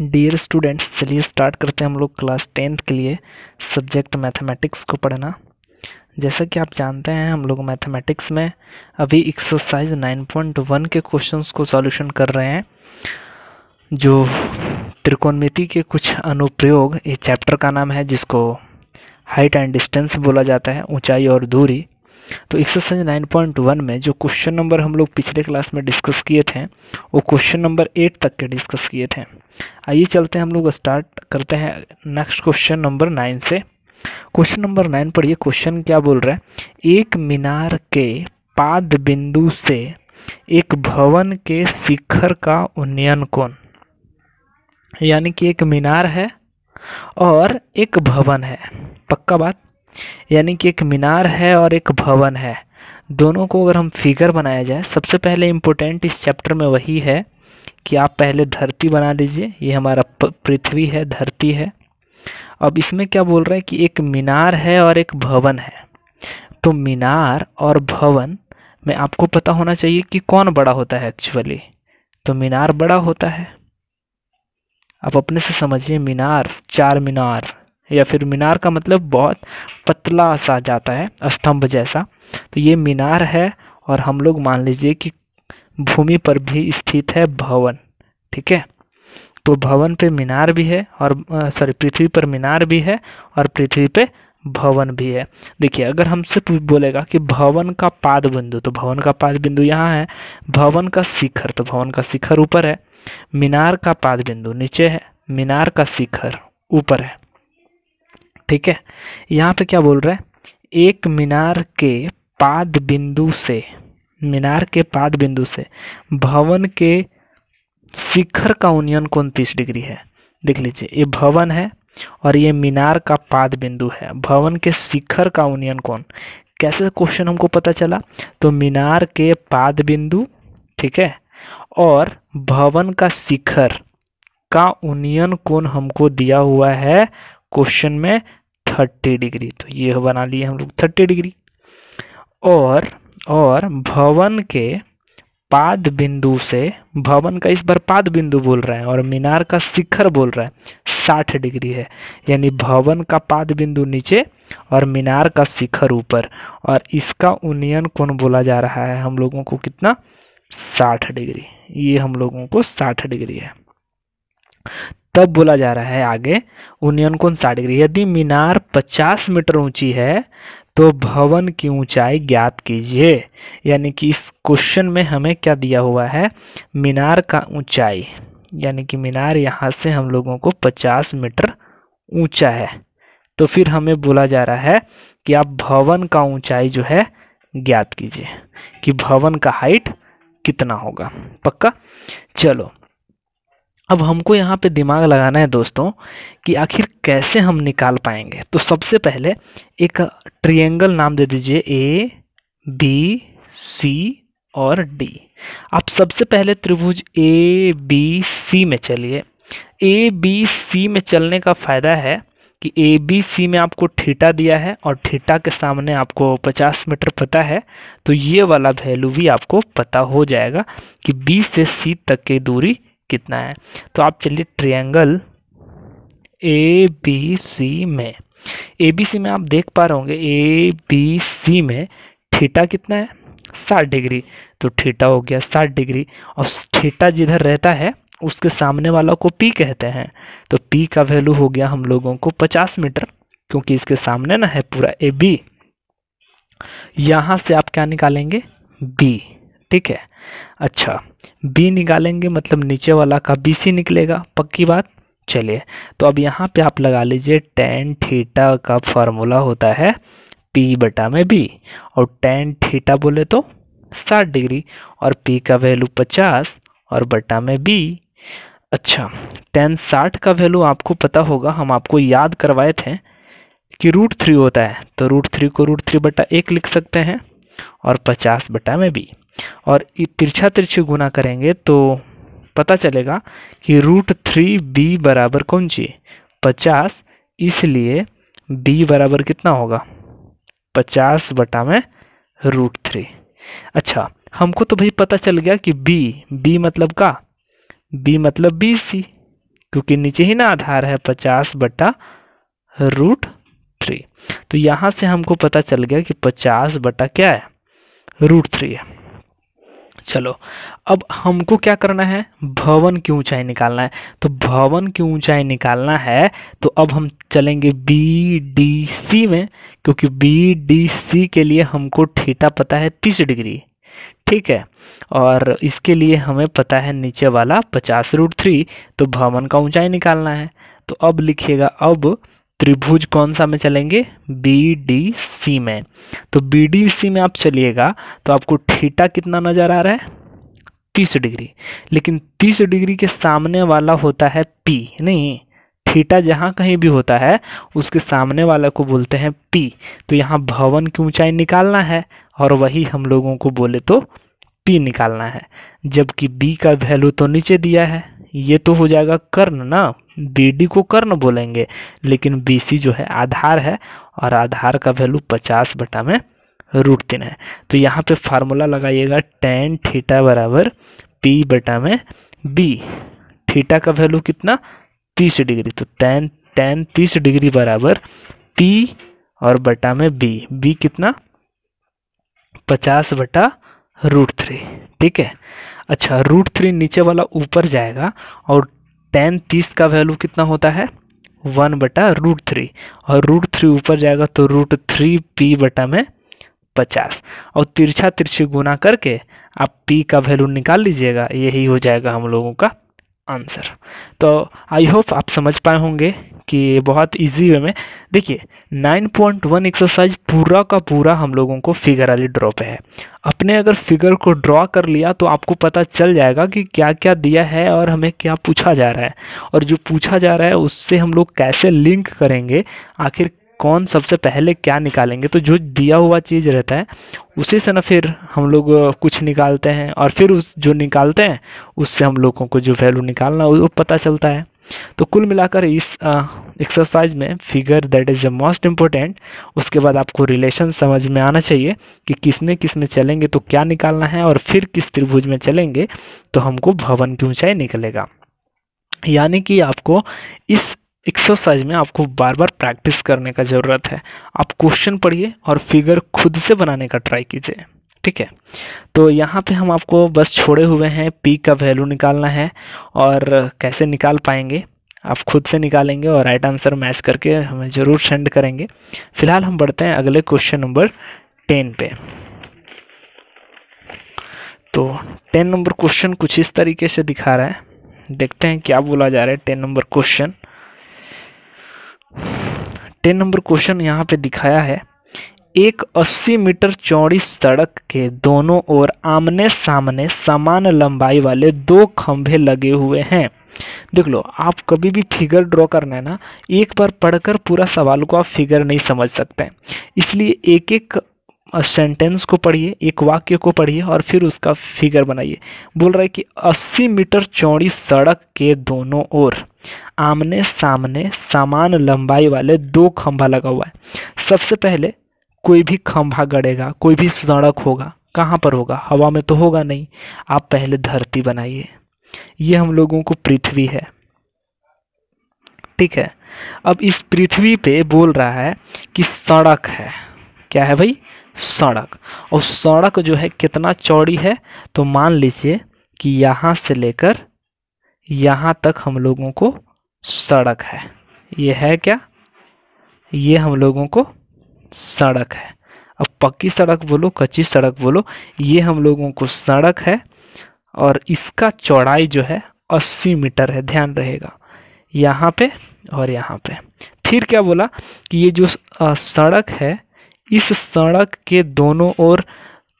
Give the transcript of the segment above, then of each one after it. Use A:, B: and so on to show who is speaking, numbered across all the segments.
A: dear students चलिए start करते हैं हम लोग क्लास टेंथ के लिए सब्जेक्ट मैथमेटिक्स को पढ़ना जैसा कि आप जानते हैं हम लोग मैथमेटिक्स में अभी एक्सरसाइज 9.1 के क्वेश्चंस को सॉल्यूशन कर रहे हैं जो त्रिकोणमिति के कुछ अनुप्रयोग ये चैप्टर का नाम है जिसको हाइट एंड डिस्टेंस बोला जाता है ऊँचाई और दूरी तो एक्सरसाइज 9.1 में जो क्वेश्चन नंबर हम लोग पिछले क्लास में डिस्कस किए थे वो क्वेश्चन नंबर एट तक के डिस्कस किए थे आइए चलते हैं हम लोग स्टार्ट करते हैं नेक्स्ट क्वेश्चन नंबर नाइन से क्वेश्चन नंबर नाइन पर ये क्वेश्चन क्या बोल रहा है एक मीनार के पाद बिंदु से एक भवन के शिखर का उन्नयन कौन यानी कि एक मीनार है और एक भवन है पक्का बात यानी कि एक मीनार है और एक भवन है दोनों को अगर हम फिगर बनाया जाए सबसे पहले इम्पोर्टेंट इस चैप्टर में वही है कि आप पहले धरती बना लीजिए ये हमारा पृथ्वी है धरती है अब इसमें क्या बोल रहे हैं कि एक मीनार है और एक भवन है तो मीनार और भवन में आपको पता होना चाहिए कि कौन बड़ा होता है एक्चुअली तो मीनार बड़ा होता है आप अपने से समझिए मीनार चार मीनार या फिर मीनार का मतलब बहुत पतला सा जाता है स्तंभ जैसा तो ये मीनार है और हम लोग मान लीजिए कि भूमि पर भी स्थित है भवन ठीक है तो भवन पे मीनार भी है और सॉरी पृथ्वी पर मीनार भी है और पृथ्वी पे भवन भी है देखिए अगर हम सिर्फ बोलेगा कि भवन का पाद बिंदु तो भवन का पाद बिंदु यहाँ है भवन का शिखर तो भवन का शिखर ऊपर है मीनार का पाद बिंदु नीचे है मीनार का शिखर ऊपर है ठीक है यहाँ पे क्या बोल रहा है एक मीनार के पाद बिंदु से मीनार के पाद बिंदु से भवन के शिखर का उनियन कौन तीस डिग्री है देख लीजिए ये भवन है और ये मीनार का पाद बिंदु है भवन के शिखर का उनियन कौन कैसे क्वेश्चन हमको पता चला तो मीनार के पाद बिंदु ठीक है और भवन का शिखर का उनियन कौन हमको दिया हुआ है क्वेश्चन में थर्टी डिग्री तो ये बना लिए हम लोग थर्टी डिग्री और और भवन के पाद बिंदु से भवन का इस बार पाद बिंदु बोल रहे हैं और मीनार का शिखर बोल रहे हैं साठ डिग्री है यानी भवन का पाद बिंदु नीचे और मीनार का शिखर ऊपर और इसका उन्नयन कौन बोला जा रहा है हम लोगों को कितना साठ डिग्री ये हम लोगों को साठ डिग्री है तब बोला जा रहा है आगे उन्नयन कोण साठ डिग्री यदि मीनार 50 मीटर ऊंची है तो भवन की ऊंचाई ज्ञात कीजिए यानी कि इस क्वेश्चन में हमें क्या दिया हुआ है मीनार का ऊंचाई यानी कि मीनार यहाँ से हम लोगों को 50 मीटर ऊंचा है तो फिर हमें बोला जा रहा है कि आप भवन का ऊंचाई जो है ज्ञात कीजिए कि भवन का हाइट कितना होगा पक्का चलो अब हमको यहाँ पे दिमाग लगाना है दोस्तों कि आखिर कैसे हम निकाल पाएंगे तो सबसे पहले एक ट्रिएंगल नाम दे दीजिए ए बी सी और डी आप सबसे पहले त्रिभुज ए बी सी में चलिए ए बी सी में चलने का फ़ायदा है कि ए बी सी में आपको ठीटा दिया है और ठीटा के सामने आपको 50 मीटर पता है तो ये वाला वैल्यू भी आपको पता हो जाएगा कि बी से सी तक की दूरी कितना है तो आप चलिए ट्रायंगल ए बी सी में ए बी सी में आप देख पा रहे होंगे ए बी सी में थीटा कितना है साठ डिग्री तो थीटा हो गया साठ डिग्री और थीटा जिधर रहता है उसके सामने वाला को पी कहते हैं तो पी का वैल्यू हो गया हम लोगों को पचास मीटर क्योंकि इसके सामने ना है पूरा ए बी यहाँ से आप क्या निकालेंगे बी ठीक है अच्छा बी निकालेंगे मतलब नीचे वाला का बी सी निकलेगा पक्की बात चलिए तो अब यहाँ पे आप लगा लीजिए टेन थीटा का फार्मूला होता है पी बटा में बी और टेन थीटा बोले तो साठ डिग्री और पी का वैल्यू पचास और बटा में बी अच्छा टेन साठ का वैल्यू आपको पता होगा हम आपको याद करवाए थे कि रूट थ्री होता है तो रूट थ्री को रूट थ्री बटा एक लिख सकते हैं और पचास बटा में बी और तिरछा तिरछी गुना करेंगे तो पता चलेगा कि रूट थ्री बी बराबर कौन सी पचास इसलिए बी बराबर कितना होगा पचास बटा में रूट थ्री अच्छा हमको तो भाई पता चल गया कि बी बी मतलब का बी मतलब बी सी क्योंकि नीचे ही ना आधार है पचास बटा रूट थ्री तो यहाँ से हमको पता चल गया कि पचास बटा क्या है रूट थ्री है चलो अब हमको क्या करना है भवन की ऊंचाई निकालना है तो भवन की ऊंचाई निकालना है तो अब हम चलेंगे बी डी सी में क्योंकि बी डी सी के लिए हमको ठीटा पता है तीस डिग्री ठीक है और इसके लिए हमें पता है नीचे वाला पचास रूट थ्री तो भवन का ऊंचाई निकालना है तो अब लिखिएगा अब त्रिभुज कौन सा में चलेंगे बी डी सी में तो बी डी सी में आप चलिएगा तो आपको ठीटा कितना नज़र आ रहा है तीस डिग्री लेकिन तीस डिग्री के सामने वाला होता है पी नहीं थीटा जहाँ कहीं भी होता है उसके सामने वाला को बोलते हैं पी तो यहाँ भवन की ऊंचाई निकालना है और वही हम लोगों को बोले तो पी निकालना है जबकि बी का वैल्यू तो नीचे दिया है ये तो हो जाएगा कर्ण ना बी को कर्ण बोलेंगे लेकिन बी जो है आधार है और आधार का वैल्यू पचास बटा में रूट तीन है तो यहाँ पे फार्मूला लगाइएगा टेन थीटा बराबर पी बटा में बी थीटा का वैल्यू कितना तीस डिग्री तो टेन टेन तीस डिग्री बराबर पी और बटा में बी बी कितना पचास बटा रूट थ्री ठीक है अच्छा रूट थ्री नीचे वाला ऊपर जाएगा और टेन तीस का वैल्यू कितना होता है वन बटा रूट थ्री और रूट थ्री ऊपर जाएगा तो रूट थ्री पी बटा में पचास और तिरछा तिरछी गुना करके आप पी का वैल्यू निकाल लीजिएगा यही हो जाएगा हम लोगों का आंसर तो आई होप आप समझ पाए होंगे कि बहुत इजी वे में देखिए 9.1 एक्सरसाइज पूरा का पूरा हम लोगों को फिगर वाली ड्रॉ पे है अपने अगर फिगर को ड्रॉ कर लिया तो आपको पता चल जाएगा कि क्या क्या दिया है और हमें क्या पूछा जा रहा है और जो पूछा जा रहा है उससे हम लोग कैसे लिंक करेंगे आखिर कौन सबसे पहले क्या निकालेंगे तो जो दिया हुआ चीज़ रहता है उसी से ना फिर हम लोग कुछ निकालते हैं और फिर उस जो निकालते हैं उससे हम लोगों को जो वैल्यू निकालना वो पता चलता है तो कुल मिलाकर इस एक्सरसाइज में figure that is the most important उसके बाद आपको रिलेशन समझ में आना चाहिए कि किस में किस में चलेंगे तो क्या निकालना है और फिर किस त्रिभुज में चलेंगे तो हमको भवन की ऊंचाई निकलेगा यानी कि आपको इस एक्सरसाइज में आपको बार बार प्रैक्टिस करने का ज़रूरत है आप क्वेश्चन पढ़िए और फिगर खुद से बनाने का ट्राई कीजिए ठीक है तो यहाँ पे हम आपको बस छोड़े हुए हैं पी का वैल्यू निकालना है और कैसे निकाल पाएंगे आप खुद से निकालेंगे और राइट आंसर मैच करके हमें ज़रूर सेंड करेंगे फिलहाल हम बढ़ते हैं अगले क्वेश्चन नंबर टेन पे तो टेन नंबर क्वेश्चन कुछ इस तरीके से दिखा रहा है देखते हैं क्या बोला जा रहा है ten number question ten number question यहाँ पे दिखाया है एक 80 मीटर चौड़ी सड़क के दोनों ओर आमने सामने समान लंबाई वाले दो खंभे लगे हुए हैं देख लो आप कभी भी फिगर ड्रॉ करना है ना एक बार पढ़कर पूरा सवाल को आप फिगर नहीं समझ सकते इसलिए एक एक सेंटेंस को पढ़िए एक वाक्य को पढ़िए और फिर उसका फिगर बनाइए बोल रहा है कि 80 मीटर चौड़ी सड़क के दोनों ओर आमने सामने समान लंबाई वाले दो खंभा लगा हुआ है सबसे पहले कोई भी खंभा गड़ेगा कोई भी सड़क होगा कहाँ पर होगा हवा में तो होगा नहीं आप पहले धरती बनाइए ये हम लोगों को पृथ्वी है ठीक है अब इस पृथ्वी पे बोल रहा है कि सड़क है क्या है भाई सड़क और सड़क जो है कितना चौड़ी है तो मान लीजिए कि यहाँ से लेकर यहाँ तक हम लोगों को सड़क है ये है क्या ये हम लोगों को सड़क है अब पक्की सड़क बोलो कच्ची सड़क बोलो ये हम लोगों को सड़क है और इसका चौड़ाई जो है अस्सी मीटर है ध्यान रहेगा यहाँ पे और यहाँ पे फिर क्या बोला कि ये जो सड़क है इस सड़क के दोनों ओर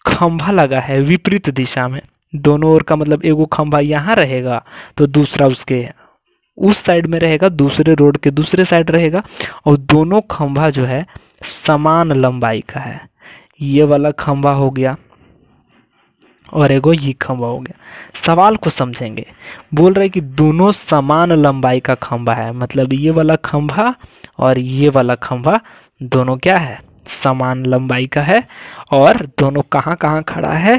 A: खंभा लगा है विपरीत दिशा में दोनों ओर का मतलब एगो खंभा यहाँ रहेगा तो दूसरा उसके उस साइड में रहेगा दूसरे रोड के दूसरे साइड रहेगा और दोनों खंभा जो है समान लंबाई का है ये वाला खंभा हो गया और एगो ये खंभा हो गया सवाल को समझेंगे बोल रहे कि दोनों समान लंबाई का खंभा है मतलब ये वाला खंभा और ये वाला खंभा दोनों क्या है समान लंबाई का है और दोनों कहाँ कहाँ खड़ा है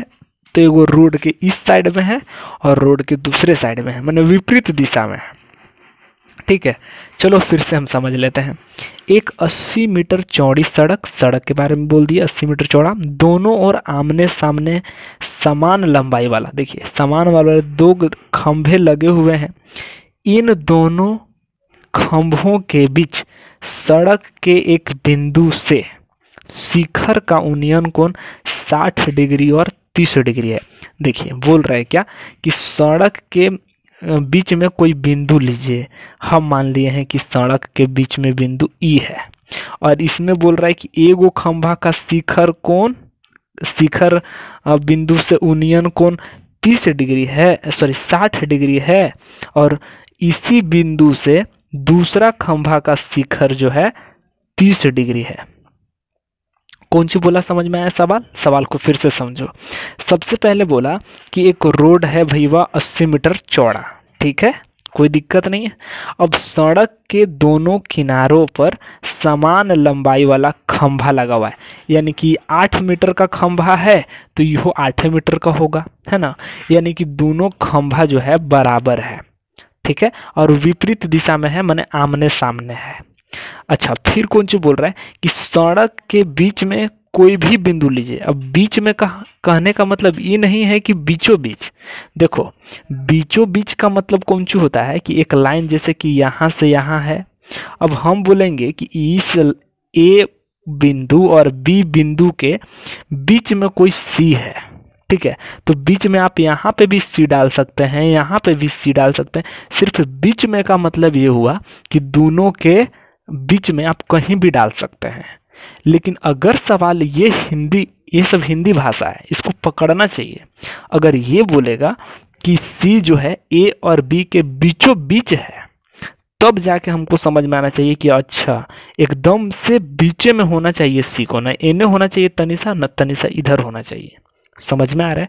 A: तो एगो रोड के इस साइड में है और रोड के दूसरे साइड में है मैंने मतलब विपरीत दिशा में है ठीक है चलो फिर से हम समझ लेते हैं एक 80 मीटर चौड़ी सड़क सड़क के बारे में बोल दिया 80 मीटर चौड़ा दोनों और आमने सामने समान लंबाई वाला देखिए समान वाला दो खंभे लगे हुए हैं इन दोनों खंभों के बीच सड़क के एक बिंदु से शिखर का उन्नयन कोण 60 डिग्री और 30 डिग्री है देखिए बोल रहा है क्या कि सड़क के बीच में कोई बिंदु लीजिए हम मान लिए हैं कि सड़क के बीच में बिंदु ई e है और इसमें बोल रहा है कि एगो खंभा का शिखर कौन शिखर बिंदु से उनियन कौन तीस डिग्री है सॉरी साठ डिग्री है और इसी बिंदु से दूसरा खंभा का शिखर जो है तीस डिग्री है कौन सी बोला समझ में आया सवाल सवाल को फिर से समझो सबसे पहले बोला कि एक रोड है भैया अस्सी मीटर चौड़ा ठीक है कोई दिक्कत नहीं है अब सड़क के दोनों किनारों पर समान लंबाई वाला खंभा लगा हुआ है यानी कि आठ मीटर का खंभा है तो यह आठ मीटर का होगा है ना यानी कि दोनों खंभा जो है बराबर है ठीक है और विपरीत दिशा में है मैंने आमने सामने है अच्छा फिर कौन चीज बोल रहा है कि सड़क के बीच में कोई भी बिंदु लीजिए अब बीच में कह कहने का मतलब ये नहीं है कि बीचों बीच देखो बीचों बीच का मतलब कौन चू होता है कि एक लाइन जैसे कि यहाँ से यहाँ है अब हम बोलेंगे कि इस ए बिंदु और बी बिंदु के बीच में कोई सी है ठीक है तो बीच में आप यहाँ पे भी सी डाल सकते हैं यहाँ पे भी सी डाल सकते हैं सिर्फ बीच में का मतलब ये हुआ कि दोनों के बीच में आप कहीं भी डाल सकते हैं लेकिन अगर सवाल ये हिंदी ये सब हिंदी भाषा है इसको पकड़ना चाहिए अगर ये बोलेगा कि सी जो है ए और बी के बीचों बीच है तब जाके हमको समझ में आना चाहिए कि अच्छा एकदम से बीचे में होना चाहिए सी को ना एने होना चाहिए तनिसा न तनिसा इधर होना चाहिए समझ में आ रहा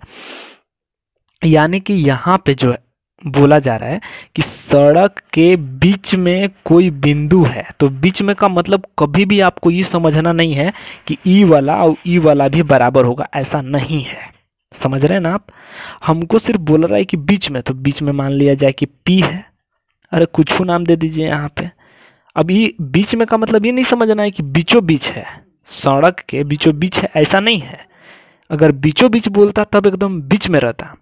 A: है यानी कि यहाँ पे जो है बोला जा रहा है कि सड़क के बीच में कोई बिंदु है तो बीच में का मतलब कभी भी आपको ये समझना नहीं है कि ई वाला और ई वाला भी बराबर होगा ऐसा नहीं है समझ रहे हैं ना आप हमको सिर्फ बोल रहा है कि बीच में तो बीच में मान लिया जाए कि पी है अरे कुछ नाम दे दीजिए यहाँ पे अब ये बीच में का मतलब ये नहीं समझना है कि बीचों बीच है सड़क के बीचों बीच है ऐसा नहीं है अगर बीचों बीच बोलता तब एकदम बीच में रहता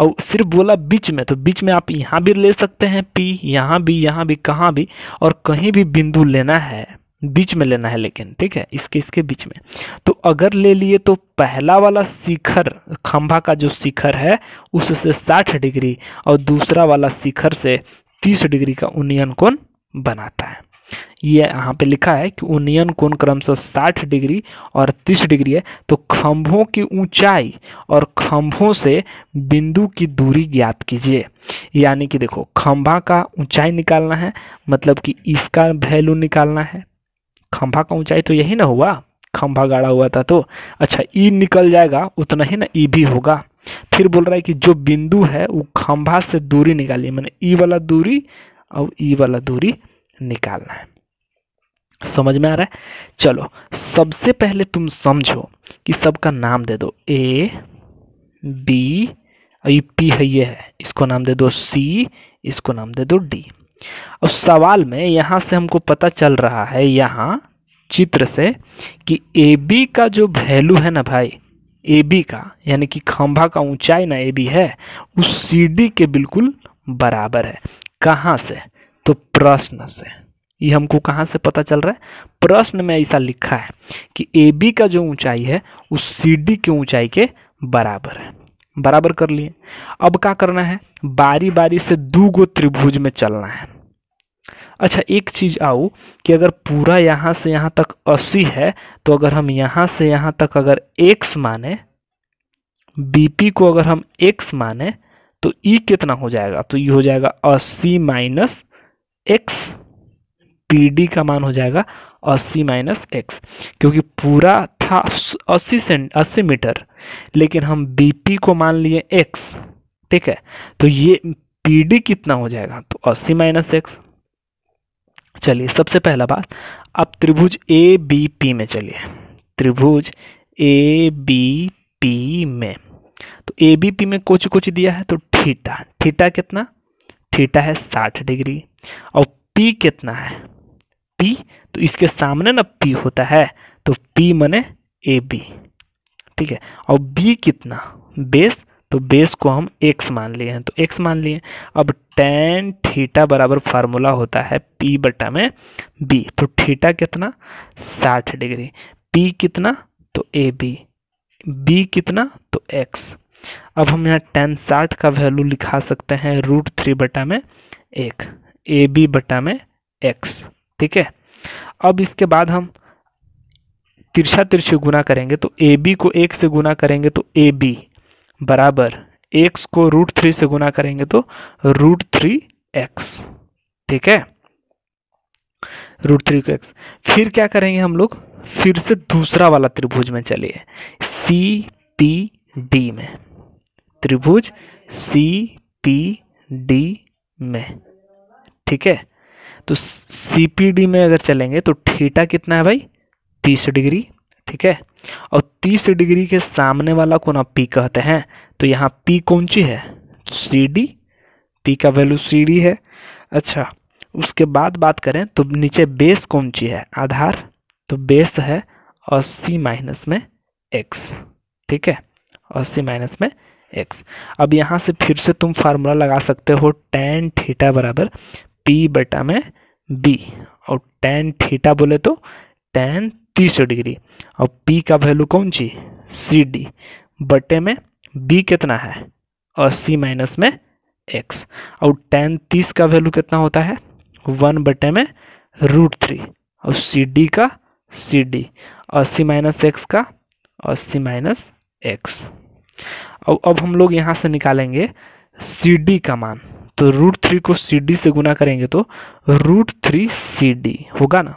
A: और सिर्फ बोला बीच में तो बीच में आप यहाँ भी ले सकते हैं पी यहाँ भी यहाँ भी कहाँ भी और कहीं भी बिंदु लेना है बीच में लेना है लेकिन ठीक है इसके इसके बीच में तो अगर ले लिए तो पहला वाला शिखर खंभा का जो शिखर है उससे 60 डिग्री और दूसरा वाला शिखर से 30 डिग्री का उनियन कोण बनाता है ये यहाँ पे लिखा है कि उन्नयन कोण क्रमशः साठ डिग्री और तीस डिग्री है तो खंभों की ऊंचाई और खम्भों से बिंदु की दूरी ज्ञात कीजिए यानी कि देखो खम्भा का ऊंचाई निकालना है मतलब कि इसका वैल्यू निकालना है खंभा का ऊंचाई तो यही ना हुआ खंभा गाड़ा हुआ था तो अच्छा ई निकल जाएगा उतना ही ना ई भी होगा फिर बोल रहा है कि जो बिंदु है वो खंभा से दूरी निकालिए मैंने ई वाला दूरी और ई वाला दूरी निकालना है समझ में आ रहा है चलो सबसे पहले तुम समझो कि सबका नाम दे दो ए बी अभी पी है ये है इसको नाम दे दो सी इसको नाम दे दो डी अब सवाल में यहाँ से हमको पता चल रहा है यहाँ चित्र से कि ए बी का जो वैल्यू है ना भाई ए बी का यानी कि खंभा का ऊंचाई ना ए बी है उस सी डी के बिल्कुल बराबर है कहाँ से तो प्रश्न से ये हमको कहाँ से पता चल रहा है प्रश्न में ऐसा लिखा है कि ए बी का जो ऊंचाई है वो सी डी की ऊंचाई के बराबर है बराबर कर लिए अब क्या करना है बारी बारी से दो गो त्रिभुज में चलना है अच्छा एक चीज़ आऊ कि अगर पूरा यहाँ से यहाँ तक अस्सी है तो अगर हम यहाँ से यहाँ तक अगर एक्स माने बीपी को अगर हम एक्स माने तो ई e कितना हो जाएगा तो ई e हो जाएगा अस्सी माइनस एक्स पी डी का मान हो जाएगा अस्सी माइनस एक्स क्योंकि पूरा था अस्सी सेंट अस्सी मीटर लेकिन हम बी पी को मान लिए एक्स ठीक है तो ये पी डी कितना हो जाएगा तो अस्सी माइनस एक्स चलिए सबसे पहला बात अब त्रिभुज ए बी पी में चलिए त्रिभुज ए बी पी में तो ए बी पी में कुछ कुछ दिया है तो ठीटा ठीटा कितना थीटा है साठ डिग्री और पी कितना है पी तो इसके सामने ना पी होता है तो पी मने ए बी ठीक है और बी कितना बेस तो बेस को हम एक्स मान लिए हैं तो एक्स मान लिए अब टेन थीटा बराबर फार्मूला होता है पी बटा में बी तो थीटा कितना साठ डिग्री पी कितना तो ए बी बी कितना तो एक्स अब हम यहाँ टेन साठ का वैल्यू लिखा सकते हैं रूट थ्री बटा में एक ए बी बटा में एक्स ठीक है अब इसके बाद हम तिरछा तिरछे गुना करेंगे तो ए बी को एक से गुना करेंगे तो ए बी बराबर एक्स को रूट थ्री से गुना करेंगे तो रूट थ्री एक्स ठीक है रूट थ्री को एक्स फिर क्या करेंगे हम लोग फिर से दूसरा वाला त्रिभुज में चलिए सी पी डी में त्रिभुज सी पी डी में ठीक है तो सी पी डी में अगर चलेंगे तो थीटा कितना है भाई तीस डिग्री ठीक है और तीस डिग्री के सामने वाला ना पी कहते हैं तो यहाँ पी कौन सी है सी डी पी का वैल्यू सी डी है अच्छा उसके बाद बात करें तो नीचे बेस कौन सी है आधार तो बेस है अस्सी माइनस में एक्स ठीक है अस्सी माइनस में एक्स अब यहाँ से फिर से तुम फार्मूला लगा सकते हो टेन थीटा बराबर पी बटा में बी और टेन थीटा बोले तो टेन तीस डिग्री और पी का वैल्यू कौन सी सी डी बटे में बी कितना है अस्सी माइनस में एक्स और टेन तीस का वैल्यू कितना होता है वन बटे में रूट थ्री और सी डी का सी डी अस्सी माइनस एक्स का अस्सी माइनस एक्स अब अब हम लोग यहाँ से निकालेंगे सी डी का मान तो रूट थ्री को सी डी से गुना करेंगे तो रूट थ्री सी डी होगा ना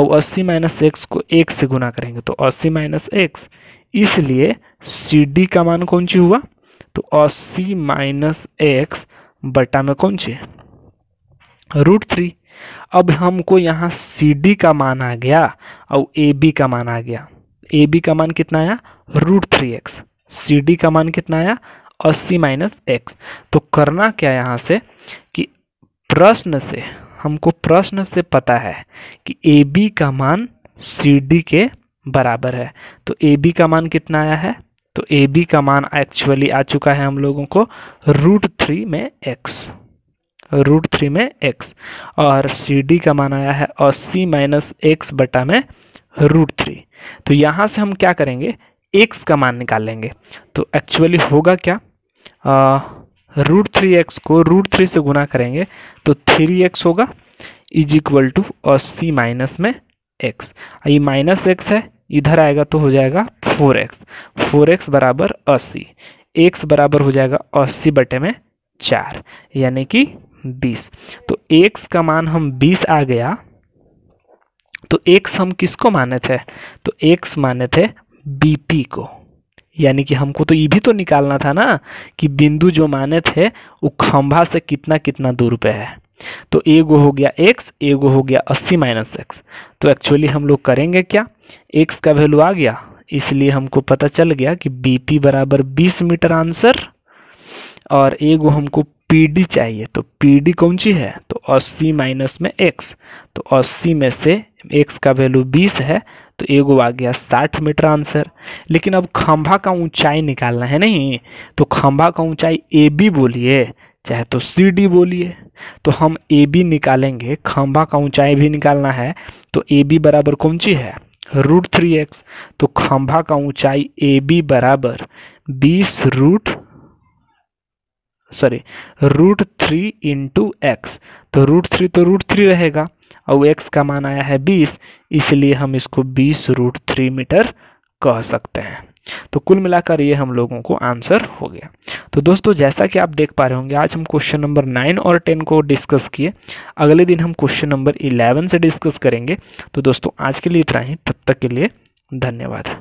A: और अस्सी माइनस एक्स को एक से गुना करेंगे तो अस्सी माइनस एक्स इसलिए सी डी का मान कौन सी हुआ तो अस्सी माइनस एक्स बटा में कौन सी रूट थ्री अब हमको यहाँ सी डी का मान आ गया और ए बी का मान आ गया ए बी का मान कितना आया root three X C D का मान कितना आया अस्सी माइनस एक्स तो करना क्या यहाँ से कि प्रश्न से हमको प्रश्न से पता है कि ए बी का मान सी डी के बराबर है तो ए बी का मान कितना आया है तो ए बी का मान एक्चुअली आ चुका है हम लोगों को रूट थ्री में एक्स रूट थ्री में एक्स और सी डी का मान आया है अस्सी माइनस एक्स बटा में रूट थ्री तो यहाँ से हम क्या करेंगे एक्स का मान निकालेंगे तो एक्चुअली होगा क्या रूट थ्री एक्स को रूट थ्री से गुना करेंगे तो थ्री एक्स होगा इज इक्वल टू अस्सी माइनस में एक्स ये माइनस एक्स है इधर आएगा तो हो जाएगा फोर एक्स फोर एक्स बराबर अस्सी एक्स बराबर हो जाएगा अस्सी बटे में चार यानी कि बीस तो एक्स का मान हम बीस आ गया तो एक्स हम किसको माने थे तो एक्स माने थे बीपी को यानी कि हमको तो ये भी तो निकालना था ना कि बिंदु जो माने थे वो खंभा से कितना कितना दूर पे है तो ए गो हो गया एक्स ए गो हो गया अस्सी माइनस एक्स तो एक्चुअली हम लोग करेंगे क्या एक्स का वैल्यू आ गया इसलिए हमको पता चल गया कि बी पी बराबर बीस मीटर आंसर और ए गो हमको पी डी चाहिए तो पी डी कौन सी है तो अस्सी माइनस में एक्स तो अस्सी में से एक्स का वैल्यू बीस है तो एगो आ गया साठ मीटर आंसर लेकिन अब खंभा का ऊंचाई निकालना है नहीं तो खंभा का ऊंचाई ए बी बोलिए चाहे तो सी डी बोलिए तो हम ए बी निकालेंगे खंभा का ऊंचाई भी निकालना है तो ए बी बराबर कौन सी है रूट थ्री एक्स तो खंभा का ऊंचाई ए बी बराबर बीस root sorry root three into X तो रूट थ्री तो रूट थ्री रहेगा और एक्स का मान आया है बीस इसलिए हम इसको बीस रूट थ्री मीटर कह सकते हैं तो कुल मिलाकर ये हम लोगों को आंसर हो गया तो दोस्तों जैसा कि आप देख पा रहे होंगे आज हम क्वेश्चन नंबर नाइन और टेन को डिस्कस किए अगले दिन हम क्वेश्चन नंबर इलेवन से डिस्कस करेंगे तो दोस्तों आज के लिए इतना ही तब तक के लिए धन्यवाद